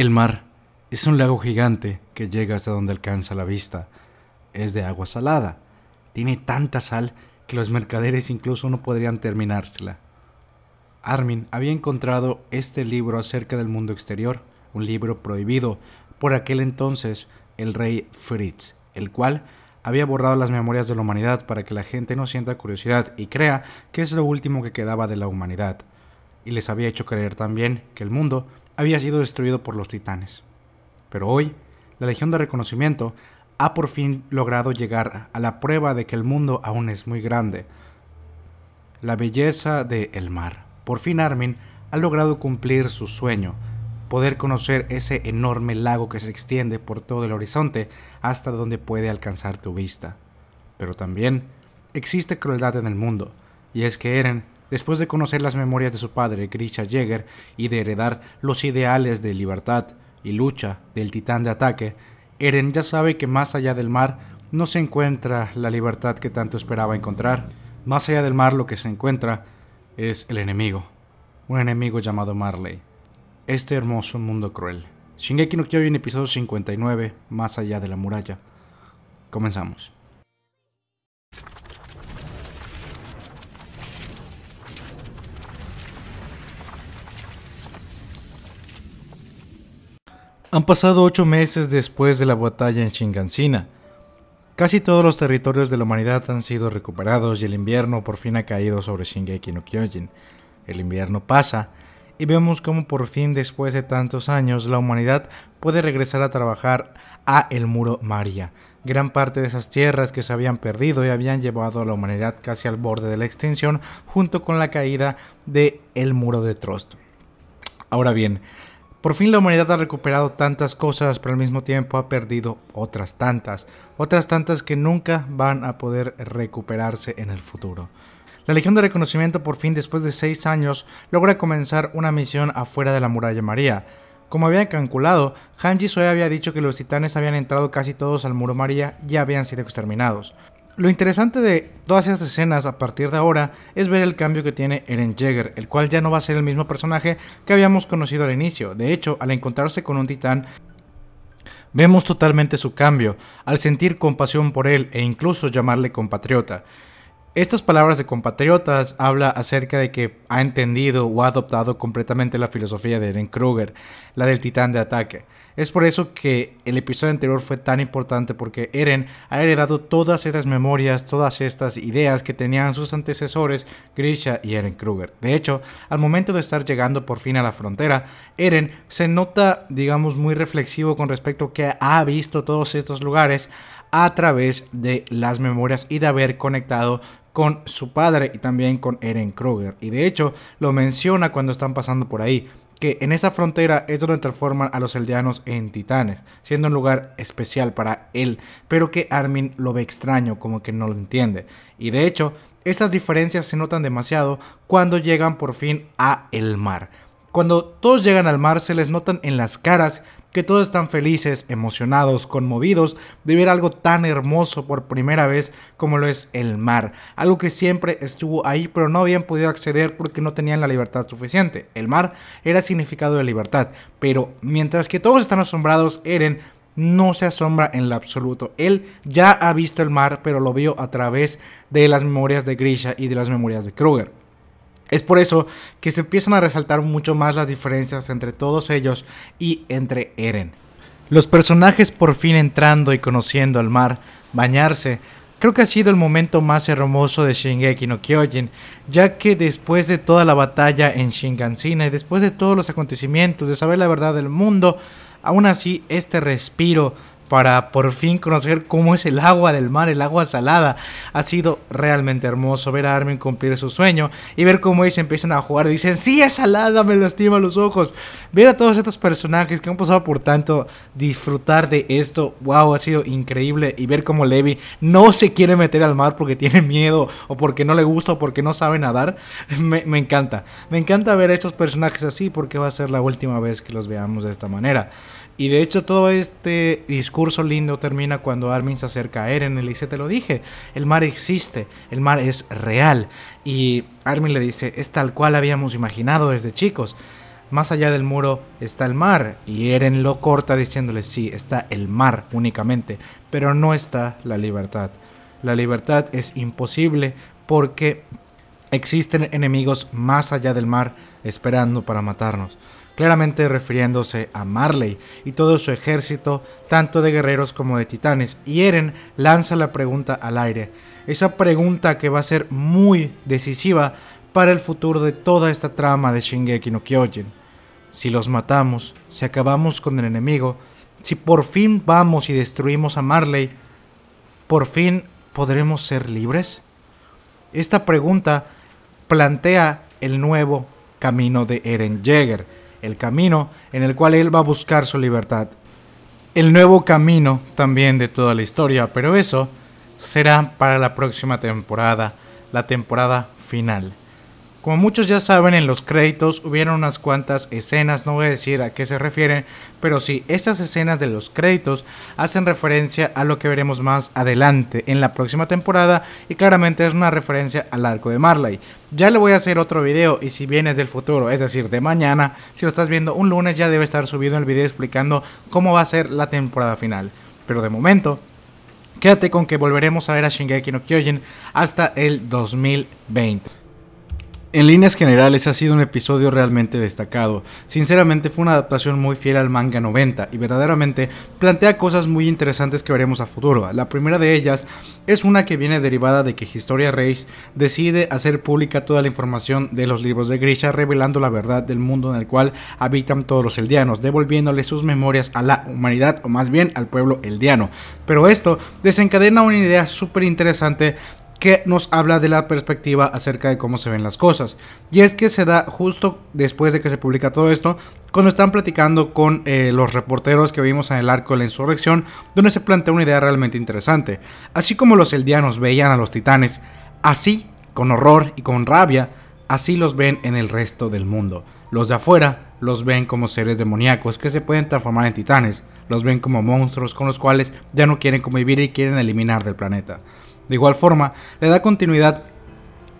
El mar es un lago gigante que llega hasta donde alcanza la vista. Es de agua salada. Tiene tanta sal que los mercaderes incluso no podrían terminársela. Armin había encontrado este libro acerca del mundo exterior, un libro prohibido por aquel entonces el rey Fritz, el cual había borrado las memorias de la humanidad para que la gente no sienta curiosidad y crea que es lo último que quedaba de la humanidad. Y les había hecho creer también que el mundo había sido destruido por los titanes. Pero hoy, la Legión de Reconocimiento ha por fin logrado llegar a la prueba de que el mundo aún es muy grande. La belleza del el mar. Por fin Armin ha logrado cumplir su sueño, poder conocer ese enorme lago que se extiende por todo el horizonte hasta donde puede alcanzar tu vista. Pero también existe crueldad en el mundo, y es que Eren después de conocer las memorias de su padre, Grisha Jäger, y de heredar los ideales de libertad y lucha del titán de ataque, Eren ya sabe que más allá del mar no se encuentra la libertad que tanto esperaba encontrar. Más allá del mar lo que se encuentra es el enemigo, un enemigo llamado Marley. Este hermoso mundo cruel. Shingeki no en episodio 59, Más allá de la muralla. Comenzamos. Han pasado ocho meses después de la batalla en Shingansina. Casi todos los territorios de la humanidad han sido recuperados y el invierno por fin ha caído sobre Shingeki no Kyojin. El invierno pasa y vemos cómo por fin después de tantos años la humanidad puede regresar a trabajar a el muro Maria. Gran parte de esas tierras que se habían perdido y habían llevado a la humanidad casi al borde de la extinción junto con la caída de el muro de Trost. Ahora bien, por fin la humanidad ha recuperado tantas cosas, pero al mismo tiempo ha perdido otras tantas, otras tantas que nunca van a poder recuperarse en el futuro. La Legión de Reconocimiento por fin, después de seis años, logra comenzar una misión afuera de la Muralla María. Como habían calculado, Hanji Soe había dicho que los titanes habían entrado casi todos al Muro María y habían sido exterminados. Lo interesante de todas esas escenas a partir de ahora es ver el cambio que tiene Eren Jaeger, el cual ya no va a ser el mismo personaje que habíamos conocido al inicio. De hecho, al encontrarse con un titán, vemos totalmente su cambio, al sentir compasión por él e incluso llamarle compatriota. Estas palabras de compatriotas habla acerca de que ha entendido o ha adoptado completamente la filosofía de Eren Kruger, la del titán de ataque. Es por eso que el episodio anterior fue tan importante porque Eren ha heredado todas estas memorias, todas estas ideas que tenían sus antecesores Grisha y Eren Kruger. De hecho, al momento de estar llegando por fin a la frontera, Eren se nota, digamos, muy reflexivo con respecto a que ha visto todos estos lugares a través de las memorias y de haber conectado con su padre y también con Eren Kruger Y de hecho lo menciona cuando están pasando por ahí, que en esa frontera es donde transforman a los aldeanos en titanes, siendo un lugar especial para él, pero que Armin lo ve extraño, como que no lo entiende. Y de hecho, estas diferencias se notan demasiado cuando llegan por fin a el mar. Cuando todos llegan al mar se les notan en las caras que todos están felices, emocionados, conmovidos de ver algo tan hermoso por primera vez como lo es el mar. Algo que siempre estuvo ahí pero no habían podido acceder porque no tenían la libertad suficiente. El mar era significado de libertad, pero mientras que todos están asombrados, Eren no se asombra en lo absoluto. Él ya ha visto el mar, pero lo vio a través de las memorias de Grisha y de las memorias de Kruger. Es por eso que se empiezan a resaltar mucho más las diferencias entre todos ellos y entre Eren. Los personajes por fin entrando y conociendo al mar, bañarse, creo que ha sido el momento más hermoso de Shingeki no Kyojin, ya que después de toda la batalla en Shingansina y después de todos los acontecimientos, de saber la verdad del mundo, aún así este respiro para por fin conocer cómo es el agua del mar, el agua salada. Ha sido realmente hermoso ver a Armin cumplir su sueño y ver cómo ellos empiezan a jugar. Dicen, sí, es salada, me lastima los ojos. Ver a todos estos personajes que han pasado por tanto, disfrutar de esto, wow, ha sido increíble. Y ver cómo Levi no se quiere meter al mar porque tiene miedo o porque no le gusta o porque no sabe nadar, me, me encanta. Me encanta ver a estos personajes así porque va a ser la última vez que los veamos de esta manera. Y de hecho todo este discurso lindo termina cuando Armin se acerca a Eren y le dice, te lo dije, el mar existe, el mar es real. Y Armin le dice, es tal cual habíamos imaginado desde chicos. Más allá del muro está el mar. Y Eren lo corta diciéndole, sí, está el mar únicamente, pero no está la libertad. La libertad es imposible porque existen enemigos más allá del mar esperando para matarnos claramente refiriéndose a Marley y todo su ejército, tanto de guerreros como de titanes, y Eren lanza la pregunta al aire, esa pregunta que va a ser muy decisiva para el futuro de toda esta trama de Shingeki no Kyojin. Si los matamos, si acabamos con el enemigo, si por fin vamos y destruimos a Marley, ¿por fin podremos ser libres? Esta pregunta plantea el nuevo camino de Eren Jaeger el camino en el cual él va a buscar su libertad. El nuevo camino también de toda la historia, pero eso será para la próxima temporada, la temporada final. Como muchos ya saben, en los créditos hubieron unas cuantas escenas, no voy a decir a qué se refieren, pero sí, estas escenas de los créditos hacen referencia a lo que veremos más adelante en la próxima temporada y claramente es una referencia al arco de Marley. Ya le voy a hacer otro video y si vienes del futuro, es decir, de mañana, si lo estás viendo un lunes ya debe estar subido el video explicando cómo va a ser la temporada final. Pero de momento, quédate con que volveremos a ver a Shingeki no Kyojin hasta el 2020. En líneas generales ha sido un episodio realmente destacado. Sinceramente fue una adaptación muy fiel al manga 90 y verdaderamente plantea cosas muy interesantes que veremos a futuro. La primera de ellas es una que viene derivada de que Historia Reis decide hacer pública toda la información de los libros de Grisha revelando la verdad del mundo en el cual habitan todos los eldianos, devolviéndole sus memorias a la humanidad o más bien al pueblo eldiano. Pero esto desencadena una idea súper interesante que nos habla de la perspectiva acerca de cómo se ven las cosas. Y es que se da justo después de que se publica todo esto, cuando están platicando con eh, los reporteros que vimos en el arco de la insurrección, donde se plantea una idea realmente interesante. Así como los eldianos veían a los titanes, así, con horror y con rabia, así los ven en el resto del mundo. Los de afuera los ven como seres demoníacos que se pueden transformar en titanes, los ven como monstruos con los cuales ya no quieren convivir y quieren eliminar del planeta. De igual forma, le da continuidad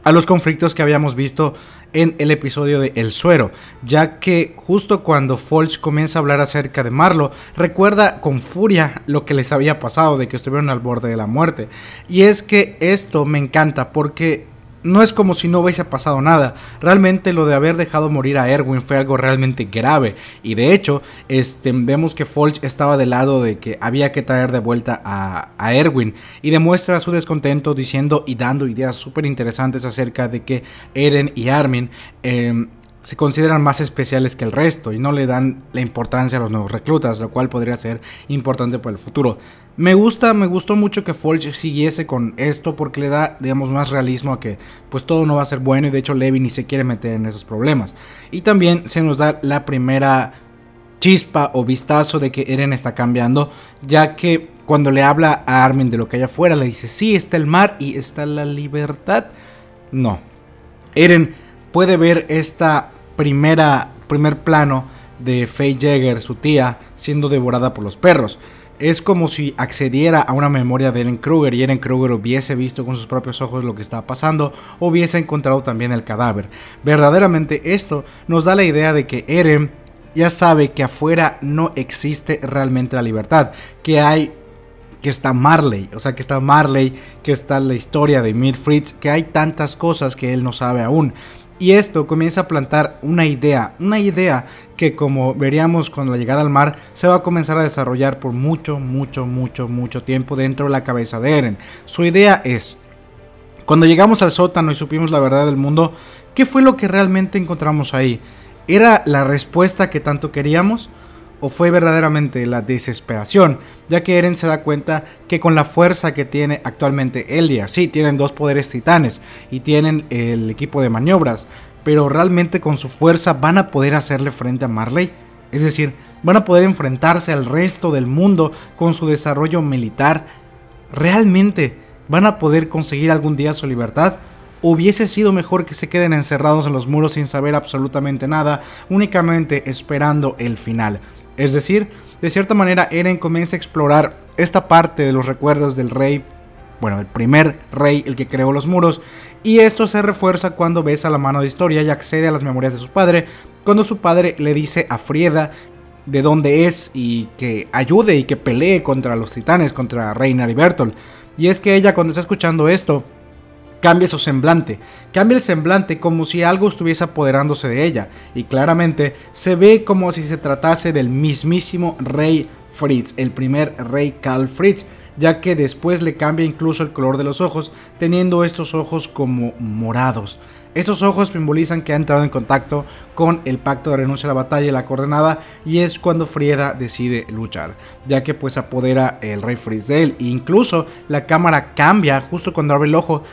a los conflictos que habíamos visto en el episodio de El Suero, ya que justo cuando Folch comienza a hablar acerca de Marlo, recuerda con furia lo que les había pasado, de que estuvieron al borde de la muerte. Y es que esto me encanta porque no es como si no hubiese pasado nada. Realmente lo de haber dejado morir a Erwin fue algo realmente grave. Y de hecho, este, vemos que Folch estaba de lado de que había que traer de vuelta a, Erwin. Y demuestra su descontento diciendo y dando ideas súper interesantes acerca de que Eren y Armin... Em, se consideran más especiales que el resto y no le dan la importancia a los nuevos reclutas, lo cual podría ser importante para el futuro. Me gusta, me gustó mucho que Fulge siguiese con esto porque le da, digamos, más realismo a que pues todo no va a ser bueno y de hecho Levi ni se quiere meter en esos problemas. Y también se nos da la primera chispa o vistazo de que Eren está cambiando, ya que cuando le habla a Armin de lo que hay afuera, le dice, sí, está el mar y está la libertad. No. Eren puede ver esta primera, primer plano de Faye Jagger, su tía, siendo devorada por los perros. Es como si accediera a una memoria de Eren Kruger y Eren Kruger hubiese visto con sus propios ojos lo que estaba pasando, o hubiese encontrado también el cadáver. Verdaderamente esto nos da la idea de que Eren ya sabe que afuera no existe realmente la libertad, que hay que está Marley, o sea, que está Marley, que está la historia de Mir Fritz, que hay tantas cosas que él no sabe aún. Y esto comienza a plantar una idea, una idea que como veríamos con la llegada al mar, se va a comenzar a desarrollar por mucho, mucho, mucho, mucho tiempo dentro de la cabeza de Eren. Su idea es, cuando llegamos al sótano y supimos la verdad del mundo, ¿qué fue lo que realmente encontramos ahí? ¿Era la respuesta que tanto queríamos? o fue verdaderamente la desesperación, ya que Eren se da cuenta que con la fuerza que tiene actualmente Eldia, sí, tienen dos poderes titanes y tienen el equipo de maniobras, pero realmente con su fuerza van a poder hacerle frente a Marley, es decir, van a poder enfrentarse al resto del mundo con su desarrollo militar, realmente van a poder conseguir algún día su libertad. Hubiese sido mejor que se queden encerrados en los muros sin saber absolutamente nada, únicamente esperando el final. Es decir, de cierta manera Eren comienza a explorar esta parte de los recuerdos del rey, bueno, el primer rey, el que creó los muros, y esto se refuerza cuando besa la mano de Historia y accede a las memorias de su padre, cuando su padre le dice a Frieda de dónde es y que ayude y que pelee contra los titanes, contra Reina y Bertolt. Y es que ella cuando está escuchando esto, Cambia su semblante, cambia el semblante como si algo estuviese apoderándose de ella, y claramente se ve como si se tratase del mismísimo rey Fritz, el primer rey Karl Fritz, ya que después le cambia incluso el color de los ojos, teniendo estos ojos como morados. Estos ojos simbolizan que ha entrado en contacto con el pacto de renuncia a la batalla y la coordenada y es cuando Frieda decide luchar, ya que pues apodera el rey Fritz de él. E incluso la cámara cambia justo cuando abre el ojo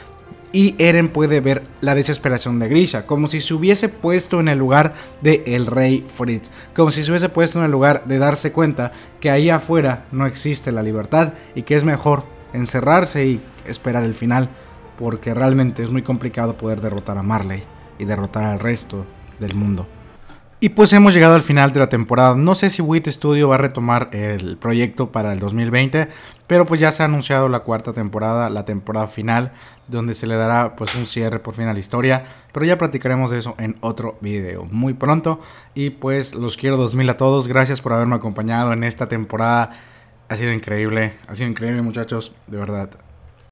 y Eren puede ver la desesperación de Grisha, como si se hubiese puesto en el lugar de el rey Fritz, como si se hubiese puesto en el lugar de darse cuenta que ahí afuera no existe la libertad y que es mejor encerrarse y esperar el final, porque realmente es muy complicado poder derrotar a Marley y derrotar al resto del mundo. Y pues hemos llegado al final de la temporada. No sé si WIT Studio va a retomar el proyecto para el 2020, pero pues ya se ha anunciado la cuarta temporada, la temporada final, donde se le dará pues un cierre por fin a la historia, pero ya platicaremos de eso en otro video muy pronto. Y pues los quiero 2000 a todos, gracias por haberme acompañado en esta temporada. Ha sido increíble, ha sido increíble muchachos, de verdad.